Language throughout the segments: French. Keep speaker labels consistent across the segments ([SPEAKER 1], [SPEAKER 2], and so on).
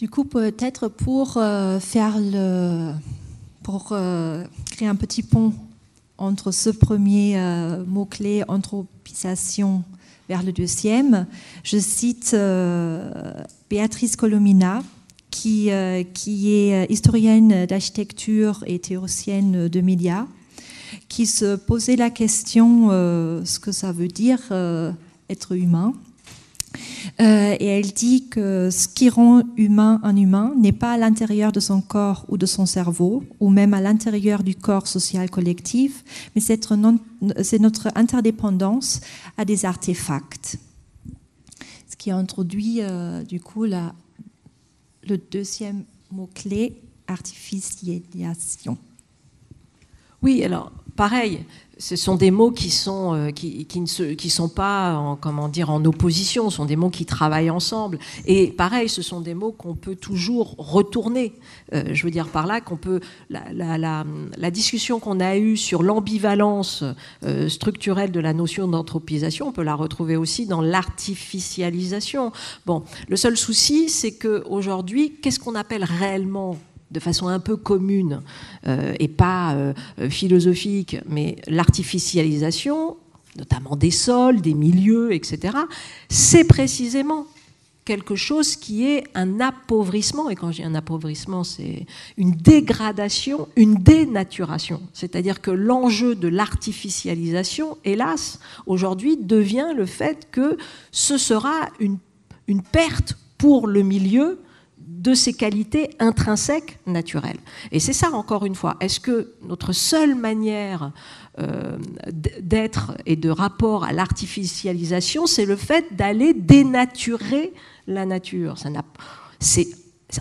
[SPEAKER 1] Du coup, peut-être pour euh, faire le, pour euh, créer un petit pont entre ce premier euh, mot-clé anthropisation vers le deuxième, je cite Béatrice Colomina, qui, qui, est historienne d'architecture et théoricienne de médias, qui se posait la question ce que ça veut dire être humain euh, et elle dit que ce qui rend humain un humain n'est pas à l'intérieur de son corps ou de son cerveau, ou même à l'intérieur du corps social collectif, mais c'est notre interdépendance à des artefacts. Ce qui introduit euh, du coup la, le deuxième mot-clé, artificialisation. Oui, alors pareil, ce sont des mots qui sont euh, qui, ne se, qui sont pas en, dire en opposition, ce sont des mots qui travaillent ensemble. Et pareil, ce sont des mots qu'on peut toujours retourner. Euh, je veux dire par là qu'on peut la, discussion qu'on a eue sur l'ambivalence euh, structurelle de la notion d'anthropisation, on peut la retrouver aussi dans l'artificialisation. Bon, le seul souci, c'est que aujourd'hui, qu'est-ce qu'on appelle réellement de façon un peu commune euh, et pas euh, philosophique, mais l'artificialisation, notamment des sols, des milieux, etc., c'est précisément quelque chose qui est un appauvrissement, et quand j'ai un appauvrissement, c'est une dégradation, une dénaturation. C'est-à-dire que l'enjeu de l'artificialisation, hélas, aujourd'hui, devient le fait que ce sera une, une perte pour le milieu de ses qualités intrinsèques naturelles. Et c'est ça, encore une fois. Est-ce que notre seule manière euh, d'être et de rapport à l'artificialisation, c'est le fait d'aller dénaturer la nature ça n'a, c'est,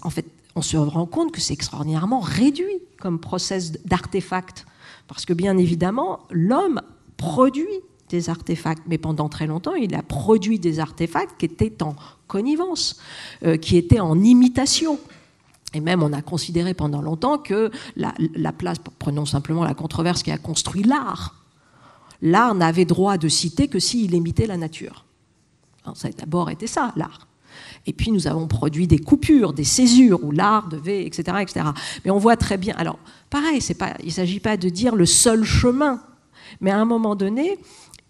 [SPEAKER 1] En fait, on se rend compte que c'est extraordinairement réduit comme process d'artefact. Parce que bien évidemment, l'homme produit des artefacts. Mais pendant très longtemps, il a produit des artefacts qui étaient en connivence, euh, qui étaient en imitation. Et même, on a considéré pendant longtemps que la, place, prenons simplement la controverse qui a construit l'art, l'art n'avait droit de citer que s'il imitait la nature. ça a d'abord été ça, l'art. Et puis nous avons produit des coupures, des césures où l'art devait, etc., etc. Mais on voit très bien. Alors, pareil, pas, il ne s'agit pas de dire le seul chemin, mais à un moment donné,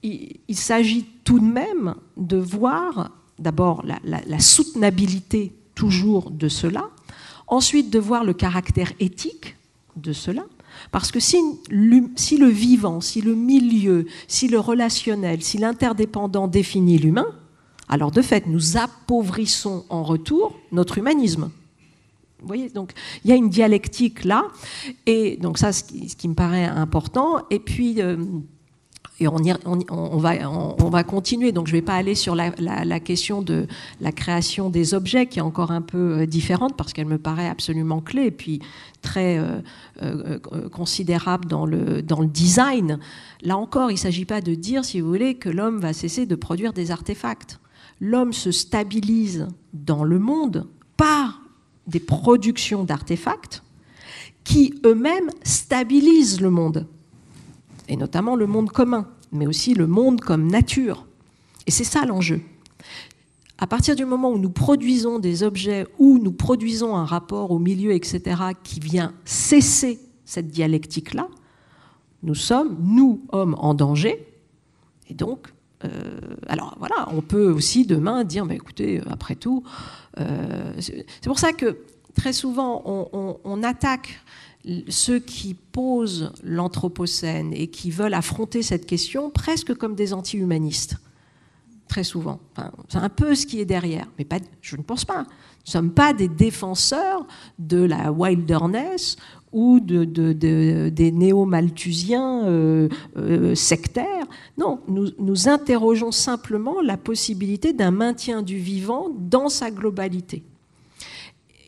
[SPEAKER 1] il, s'agit tout de même de voir d'abord la, soutenabilité toujours de cela, ensuite de voir le caractère éthique de cela, parce que si, si, le vivant, si le milieu, si le relationnel, si l'interdépendant définit l'humain, alors de fait, nous appauvrissons en retour notre humanisme. Vous voyez, donc il y a une dialectique là, et donc ça, ce qui, ce qui me paraît important, et puis. Euh, et on, va, continuer. Donc je ne vais pas aller sur la, question de la création des objets, qui est encore un peu euh, différente, parce qu'elle me paraît absolument clé, et puis très euh, euh, considérable dans le design. Là encore, il ne s'agit pas de dire, si vous voulez, que l'homme va cesser de produire des artefacts. L'homme se stabilise dans le monde par des productions d'artefacts qui eux-mêmes stabilisent le monde et notamment le monde commun, mais aussi le monde comme nature. Et c'est ça l'enjeu. À partir du moment où nous produisons des objets, où nous produisons un rapport au milieu, etc., qui vient cesser cette dialectique-là, nous sommes, nous, hommes, en danger. Et donc, euh, alors voilà, on peut aussi demain dire, mais écoutez, euh, après tout, euh, c'est pour ça que très souvent, on, on attaque ceux qui posent l'Anthropocène et qui veulent affronter cette question presque comme des anti-humanistes, très souvent. c'est un peu ce qui est derrière, mais je ne pense pas. Nous ne sommes pas des défenseurs de la wilderness ou de, des néo-malthusiens euh, euh, sectaires. Non, nous interrogeons simplement la possibilité d'un maintien du vivant dans sa globalité.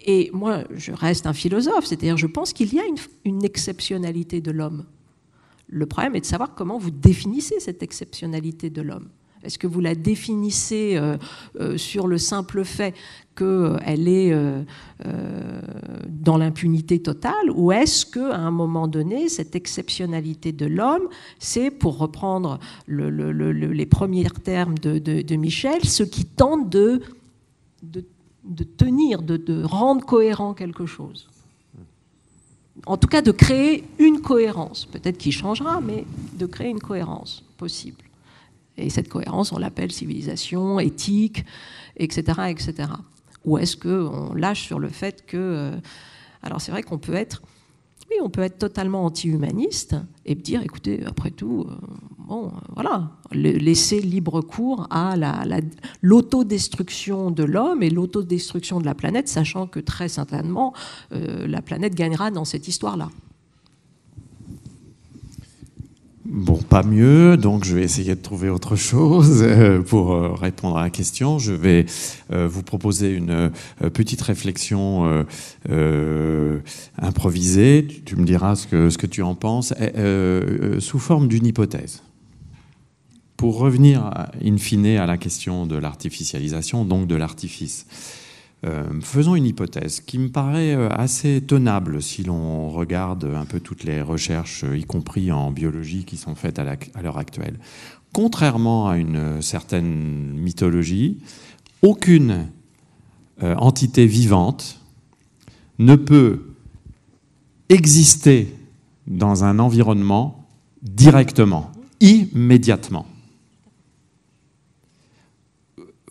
[SPEAKER 1] Et moi, je reste un philosophe, c'est-à-dire je pense qu'il y a une, exceptionnalité de l'homme. Le problème est de savoir comment vous définissez cette exceptionnalité de l'homme. Est-ce que vous la définissez euh, euh, sur le simple fait qu'elle est euh, dans l'impunité totale ou est-ce qu'à un moment donné, cette exceptionnalité de l'homme, c'est, pour reprendre les premiers termes de, Michel, ce qui tente de, de de tenir, de, rendre cohérent quelque chose. En tout cas, de créer une cohérence. Peut-être qui changera, mais de créer une cohérence possible. Et cette cohérence, on l'appelle civilisation, éthique, etc. etc. Ou est-ce qu'on lâche sur le fait que... Euh, alors c'est vrai qu'on peut être... Oui, on peut être totalement anti-humaniste et dire, écoutez, après tout, euh, bon, euh, voilà, laisser libre cours à l'autodestruction la, de l'homme et l'autodestruction de la planète, sachant que très certainement, euh, la planète gagnera dans cette histoire-là.
[SPEAKER 2] Bon, pas mieux, donc je vais essayer de trouver autre chose euh, pour répondre à la question. Je vais vous proposer une petite réflexion improvisée. Tu me diras ce que tu en penses, sous forme d'une hypothèse. Pour revenir in fine à la question de l'artificialisation, donc de l'artifice, euh, faisons une hypothèse qui me paraît euh, assez tenable si l'on regarde un peu toutes les recherches, y compris en biologie, qui sont faites à l'heure actuelle. Contrairement à une certaine mythologie, aucune euh, entité vivante ne peut exister dans un environnement directement, immédiatement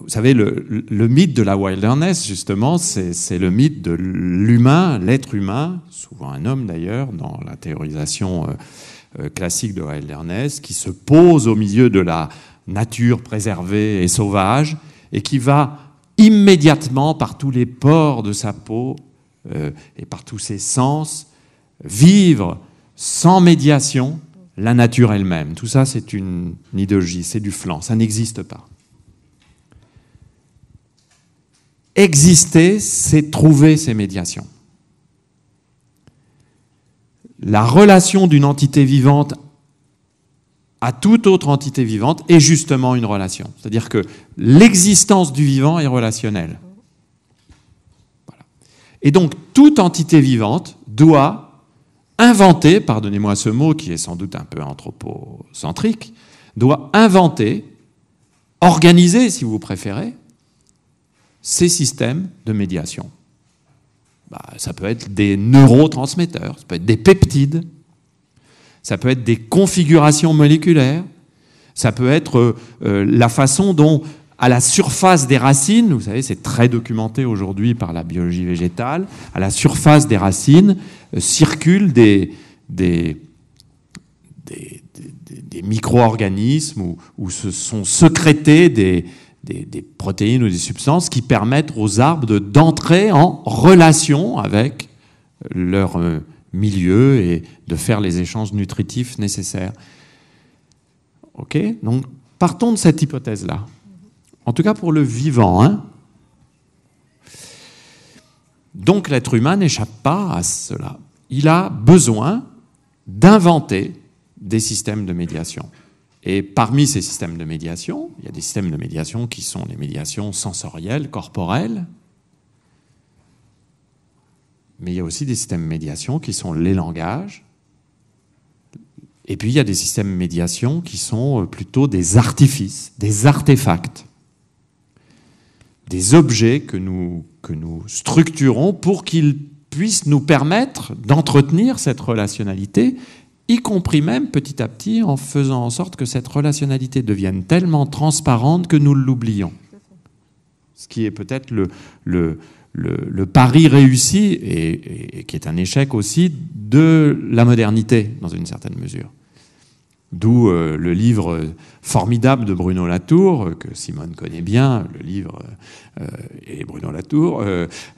[SPEAKER 2] vous savez, le, mythe de la wilderness, justement, c'est le mythe de l'humain, l'être humain, souvent un homme d'ailleurs, dans la théorisation euh, euh, classique de la wilderness, qui se pose au milieu de la nature préservée et sauvage, et qui va immédiatement, par tous les pores de sa peau euh, et par tous ses sens, vivre sans médiation la nature elle-même. Tout ça, c'est une, une idéologie, c'est du flanc, ça n'existe pas. Exister, c'est trouver ces médiations. La relation d'une entité vivante à toute autre entité vivante est justement une relation. C'est-à-dire que l'existence du vivant est relationnelle. Et donc, toute entité vivante doit inventer, pardonnez-moi ce mot qui est sans doute un peu anthropocentrique, doit inventer, organiser, si vous préférez, ces systèmes de médiation. Bah, ça peut être des neurotransmetteurs, ça peut être des peptides, ça peut être des configurations moléculaires, ça peut être euh, euh, la façon dont, à la surface des racines, vous savez, c'est très documenté aujourd'hui par la biologie végétale, à la surface des racines euh, circulent des, des, des, micro-organismes où, se sont sécrétés des, des, protéines ou des substances qui permettent aux arbres d'entrer en relation avec leur euh, milieu et de faire les échanges nutritifs nécessaires. Ok Donc partons de cette hypothèse-là. En tout cas pour le vivant. Hein. Donc l'être humain n'échappe pas à cela. Il a besoin d'inventer des systèmes de médiation. Et parmi ces systèmes de médiation, il y a des systèmes de médiation qui sont les médiations sensorielles, corporelles, mais il y a aussi des systèmes de médiation qui sont les langages, et puis il y a des systèmes de médiation qui sont euh, plutôt des artifices, des artefacts, des objets que nous, que nous structurons pour qu'ils puissent nous permettre d'entretenir cette relationnalité y compris même petit à petit en faisant en sorte que cette relationnalité devienne tellement transparente que nous l'oublions. Ce qui est peut-être le, pari réussi et qui est un échec aussi de la modernité dans une certaine mesure. D'où euh, le livre euh, formidable de Bruno Latour, euh, que Simone connaît bien, le livre et Bruno Latour,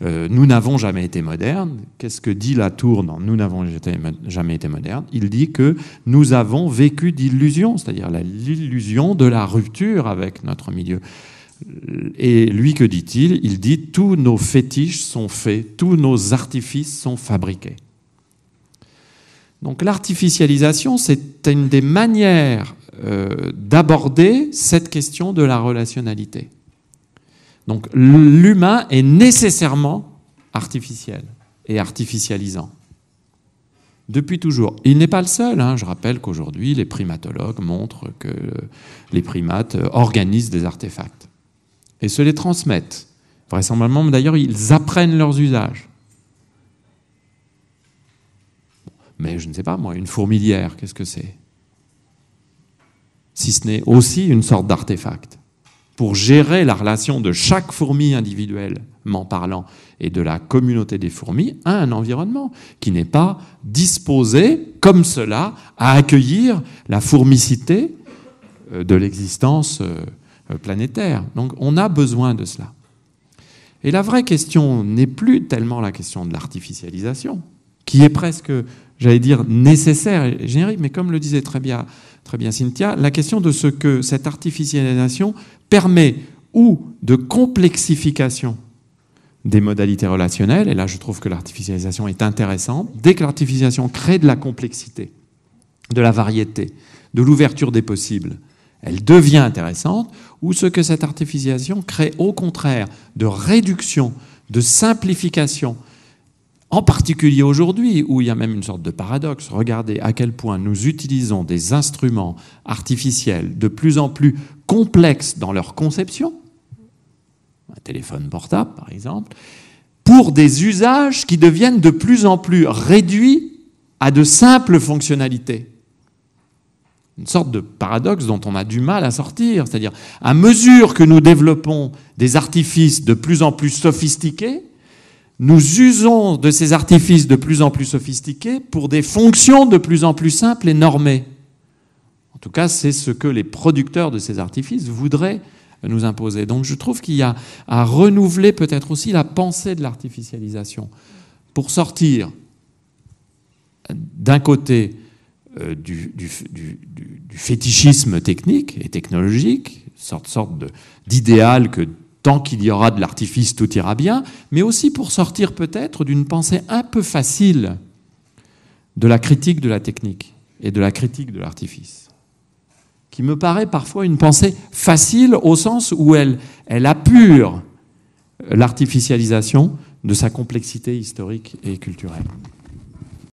[SPEAKER 2] Nous n'avons jamais été modernes. Qu'est-ce que dit Latour dans Nous n'avons jamais été modernes Il dit que nous avons vécu d'illusions, c'est-à-dire l'illusion de la rupture avec notre milieu. Et lui, que dit-il Il dit Tous nos fétiches sont faits, tous nos artifices sont fabriqués. Donc l'artificialisation, c'est une des manières euh, d'aborder cette question de la relationnalité. Donc l'humain est nécessairement artificiel et artificialisant. Depuis toujours. Il n'est pas le seul. Hein. Je rappelle qu'aujourd'hui, les primatologues montrent que les primates euh, organisent des artefacts et se les transmettent. Vraisemblablement, d'ailleurs, ils apprennent leurs usages. Mais je ne sais pas, moi, une fourmilière, qu'est-ce que c'est Si ce n'est aussi une sorte d'artefact pour gérer la relation de chaque fourmi individuellement parlant et de la communauté des fourmis à un environnement qui n'est pas disposé comme cela à accueillir la fourmicité euh, de l'existence euh, planétaire. Donc on a besoin de cela. Et la vraie question n'est plus tellement la question de l'artificialisation, qui est presque, j'allais dire, nécessaire et générique, mais comme le disait très bien, très bien Cynthia, la question de ce que cette artificialisation permet ou de complexification des modalités relationnelles, et là je trouve que l'artificialisation est intéressante, dès que l'artificialisation crée de la complexité, de la variété, de l'ouverture des possibles, elle devient intéressante, ou ce que cette artificialisation crée au contraire de réduction, de simplification, en particulier aujourd'hui, où il y a même une sorte de paradoxe. Regardez à quel point nous utilisons des instruments artificiels de plus en plus complexes dans leur conception, un téléphone portable par exemple, pour des usages qui deviennent de plus en plus réduits à de simples fonctionnalités. Une sorte de paradoxe dont on a du mal à sortir, c'est-à-dire à mesure que nous développons des artifices de plus en plus sophistiqués, nous usons de ces artifices de plus en plus sophistiqués pour des fonctions de plus en plus simples et normées. En tout cas, c'est ce que les producteurs de ces artifices voudraient nous imposer. Donc je trouve qu'il y a à renouveler peut-être aussi la pensée de l'artificialisation pour sortir d'un côté euh, du, fétichisme technique et technologique, sorte, sorte d'idéal que Tant qu'il y aura de l'artifice, tout ira bien, mais aussi pour sortir peut-être d'une pensée un peu facile de la critique de la technique et de la critique de l'artifice, qui me paraît parfois une pensée facile au sens où elle, elle appure l'artificialisation de sa complexité historique et culturelle.